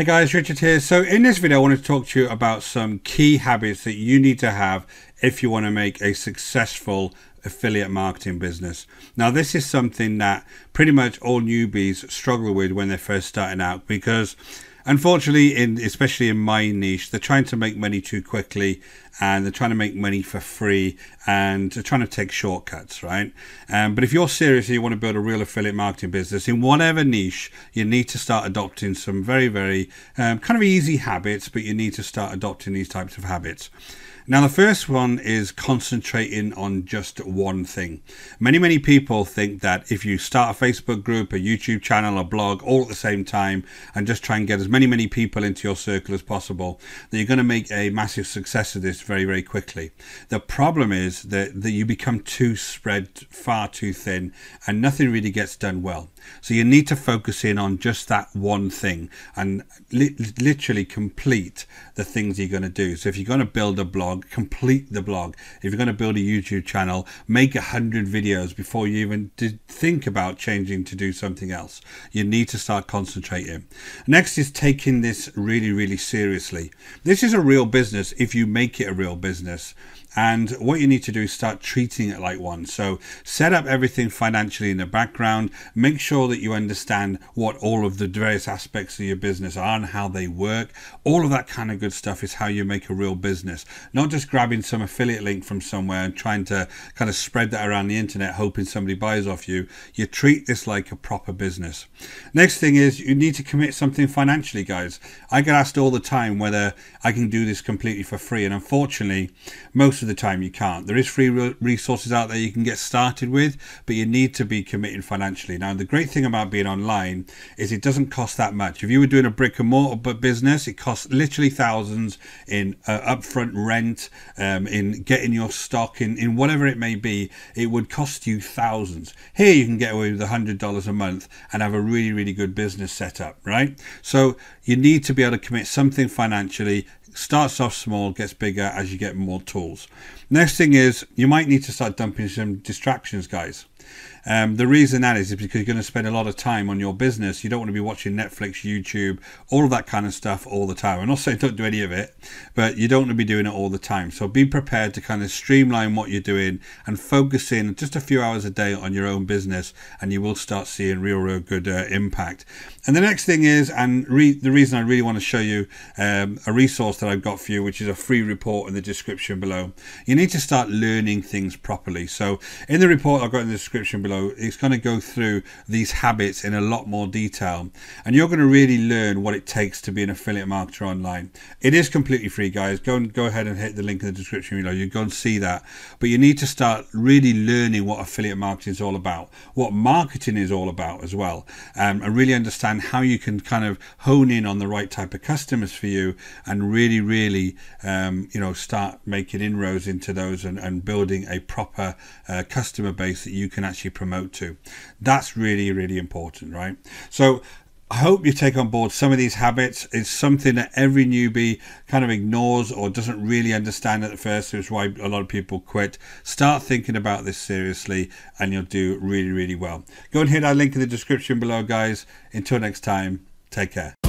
Hey guys, Richard here. So in this video, I want to talk to you about some key habits that you need to have if you want to make a successful affiliate marketing business. Now, this is something that pretty much all newbies struggle with when they're first starting out because Unfortunately, in especially in my niche, they're trying to make money too quickly, and they're trying to make money for free, and they're trying to take shortcuts, right? Um, but if you're serious and you want to build a real affiliate marketing business in whatever niche, you need to start adopting some very, very um, kind of easy habits, but you need to start adopting these types of habits. Now, the first one is concentrating on just one thing. Many, many people think that if you start a Facebook group, a YouTube channel, a blog all at the same time and just try and get as many, many people into your circle as possible, that you're going to make a massive success of this very, very quickly. The problem is that, that you become too spread far too thin and nothing really gets done well. So you need to focus in on just that one thing and li literally complete the things you're going to do. So if you're going to build a blog, blog, complete the blog. If you're going to build a YouTube channel, make 100 videos before you even think about changing to do something else. You need to start concentrating. Next is taking this really, really seriously. This is a real business if you make it a real business. And what you need to do is start treating it like one. So set up everything financially in the background. Make sure that you understand what all of the various aspects of your business are and how they work. All of that kind of good stuff is how you make a real business, not just grabbing some affiliate link from somewhere and trying to kind of spread that around the internet, hoping somebody buys off you. You treat this like a proper business. Next thing is you need to commit something financially, guys. I get asked all the time whether I can do this completely for free. And unfortunately, most most of the time you can't. There is free resources out there you can get started with, but you need to be committing financially. Now, the great thing about being online is it doesn't cost that much. If you were doing a brick and mortar business, it costs literally thousands in uh, upfront rent, um, in getting your stock, in, in whatever it may be. It would cost you thousands. Here, you can get away with $100 a month and have a really, really good business set up. right? So, you need to be able to commit something financially starts off small, gets bigger as you get more tools. Next thing is you might need to start dumping some distractions, guys. Um, the reason that is is because you're going to spend a lot of time on your business. You don't want to be watching Netflix, YouTube, all of that kind of stuff all the time. I'm not saying don't do any of it, but you don't want to be doing it all the time. So be prepared to kind of streamline what you're doing and focus in just a few hours a day on your own business, and you will start seeing real, real good uh, impact. And the next thing is, and re- the reason I really want to show you um, a resource that I've got for you, which is a free report in the description below. You need to start learning things properly. So in the report I've got in this description below it's going to go through these habits in a lot more detail and you're going to really learn what it takes to be an affiliate marketer online it is completely free guys go and go ahead and hit the link in the description below you go and see that but you need to start really learning what affiliate marketing is all about what marketing is all about as well um, and really understand how you can kind of hone in on the right type of customers for you and really really um, you know start making inroads into those and, and building a proper uh, customer base that you can can actually promote to. That's really, really important, right? So I hope you take on board some of these habits. It's something that every newbie kind of ignores or doesn't really understand at first, which is why a lot of people quit. Start thinking about this seriously and you'll do really, really well. Go and hit our link in the description below, guys. Until next time, take care.